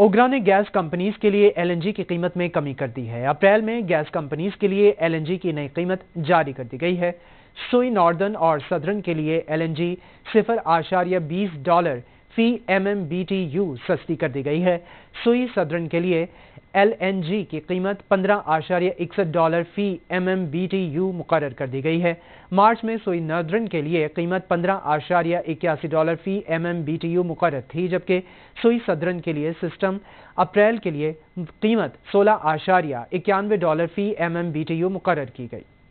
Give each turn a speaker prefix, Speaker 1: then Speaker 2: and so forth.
Speaker 1: ओगरा ने gas companies के लिए एलएनजी की कीमत में कमी कर दी है अप्रैल में गैस कंपनीज के लिए एलएनजी की नई कीमत जारी कर दी गई है सुई नॉर्दर्न और सदर्न के लिए एलएनजी सिफर आशार्य बीस डॉलर फी M M B T U सस्ती कर दी गई है सुई सदरन के लिए एल एन जी की कीमत पंद्रह आशार्य इकसठ डॉलर फी M M B T U मुकर कर दी गई है मार्च में सुई नदरन के लिए कीमत पंद्रह आशार्य इक्यासी डॉलर फी M M B T U मुकर थी जबकि सुई सदरन के लिए सिस्टम अप्रैल के लिए कीमत सोलह आशार्य इक्यानवे डॉलर फी M M B T U मुकर की गई